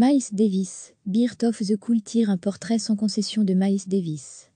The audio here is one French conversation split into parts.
Miles Davis, Beard of the Cool tire un portrait sans concession de Miles Davis.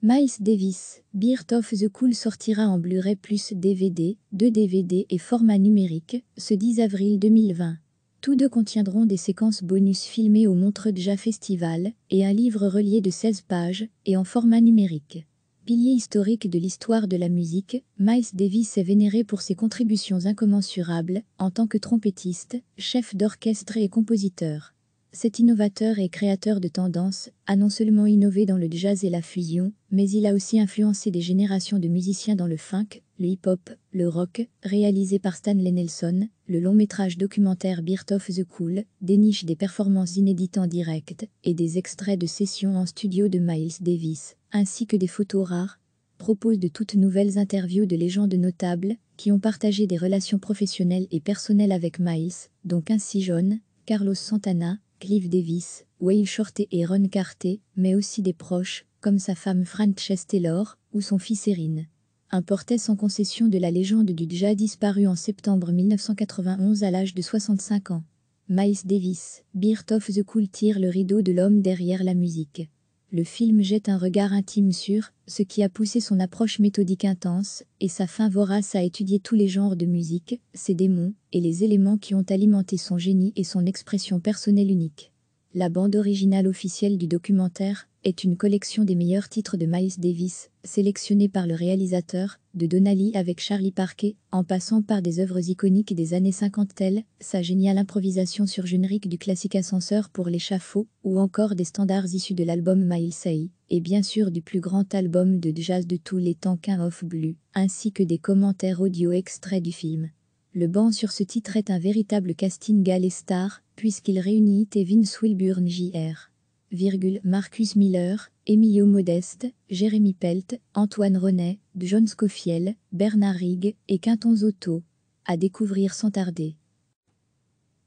Miles Davis, Beard of the Cool sortira en Blu-ray plus DVD, 2 DVD et format numérique, ce 10 avril 2020. Tous deux contiendront des séquences bonus filmées au Montreux Jazz Festival et un livre relié de 16 pages et en format numérique. Pilier historique de l'histoire de la musique, Miles Davis est vénéré pour ses contributions incommensurables en tant que trompettiste, chef d'orchestre et compositeur. Cet innovateur et créateur de tendances a non seulement innové dans le jazz et la fusion, mais il a aussi influencé des générations de musiciens dans le funk, le hip-hop, le Rock, réalisé par Stanley Nelson, le long métrage documentaire Beard of the Cool déniche des performances inédites en direct et des extraits de sessions en studio de Miles Davis, ainsi que des photos rares, propose de toutes nouvelles interviews de légendes notables qui ont partagé des relations professionnelles et personnelles avec Miles, dont ainsi John, Carlos Santana, Cliff Davis, Wayne Shorty et Ron Carter, mais aussi des proches, comme sa femme Frances Taylor ou son fils Erin un portait sans concession de la légende du déjà disparu en septembre 1991 à l'âge de 65 ans. Miles Davis, Beard of the Cool tire le rideau de l'homme derrière la musique. Le film jette un regard intime sur ce qui a poussé son approche méthodique intense et sa fin vorace à étudier tous les genres de musique, ses démons et les éléments qui ont alimenté son génie et son expression personnelle unique. La bande originale officielle du documentaire est une collection des meilleurs titres de Miles Davis, sélectionnés par le réalisateur, de Donnelly avec Charlie Parquet, en passant par des œuvres iconiques des années 50 telles sa géniale improvisation sur générique du classique ascenseur pour l'échafaud, ou encore des standards issus de l'album Miles Say, et bien sûr du plus grand album de jazz de tous les temps qu'un Off Blue, ainsi que des commentaires audio extraits du film. Le banc sur ce titre est un véritable casting galé star puisqu'il réunit Tevin Swilburn Jr. Marcus Miller, Emilio Modeste, Jérémy Pelt, Antoine Renet, John Scofield, Bernard Rigg et Quinton Zotto. À découvrir sans tarder.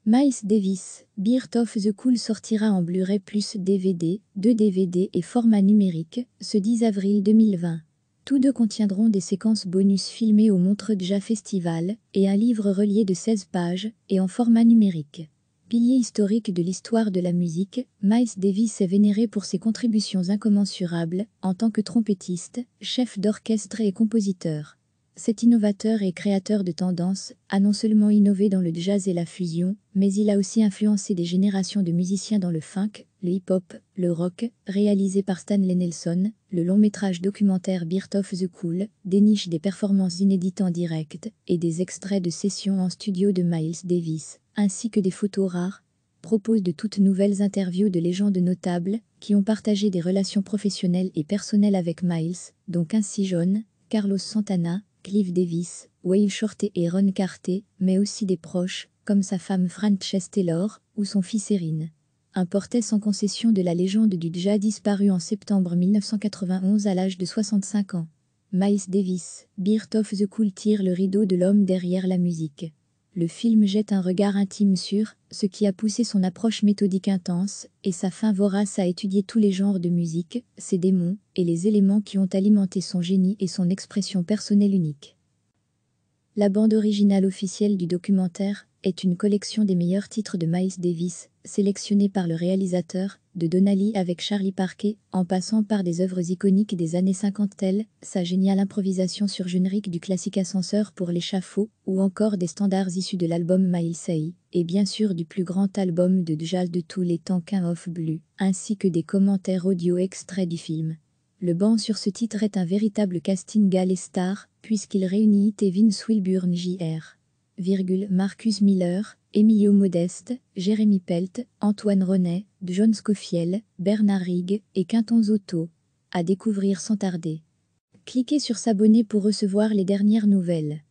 Miles Davis, Beard of the Cool sortira en Blu-ray plus DVD, 2 DVD et format numérique, ce 10 avril 2020. Tous deux contiendront des séquences bonus filmées au Montreux Jazz Festival et un livre relié de 16 pages et en format numérique. Pilier historique de l'histoire de la musique, Miles Davis est vénéré pour ses contributions incommensurables en tant que trompettiste, chef d'orchestre et compositeur. Cet innovateur et créateur de tendances a non seulement innové dans le jazz et la fusion, mais il a aussi influencé des générations de musiciens dans le funk, le hip-hop, le rock, réalisé par Stanley Nelson, le long métrage documentaire Beard of the Cool déniche des performances inédites en direct et des extraits de sessions en studio de Miles Davis, ainsi que des photos rares, propose de toutes nouvelles interviews de légendes notables qui ont partagé des relations professionnelles et personnelles avec Miles, donc ainsi John, Carlos Santana, Cliff Davis, Wave Shorty et Ron Carter, mais aussi des proches, comme sa femme Frances Taylor ou son fils Erin. Un portait sans concession de la légende du déjà disparu en septembre 1991 à l'âge de 65 ans. Miles Davis, Beard of the Cool tire le rideau de l'homme derrière la musique. Le film jette un regard intime sur ce qui a poussé son approche méthodique intense et sa fin vorace à étudier tous les genres de musique, ses démons et les éléments qui ont alimenté son génie et son expression personnelle unique. La bande originale officielle du documentaire est une collection des meilleurs titres de Miles Davis, sélectionnés par le réalisateur, de Donnelly avec Charlie Parker, en passant par des œuvres iconiques des années 50 telles sa géniale improvisation sur générique du classique ascenseur pour l'échafaud, ou encore des standards issus de l'album Miles Say, et bien sûr du plus grand album de jazz de tous les temps King of Blue, ainsi que des commentaires audio extraits du film. Le banc sur ce titre est un véritable casting star, puisqu'il réunit Tevin Swilburn Jr. Marcus Miller, Emilio Modeste, Jérémy Pelt, Antoine René, John Scofiel, Bernard Rigg et Quinton Zotto. À découvrir sans tarder. Cliquez sur s'abonner pour recevoir les dernières nouvelles.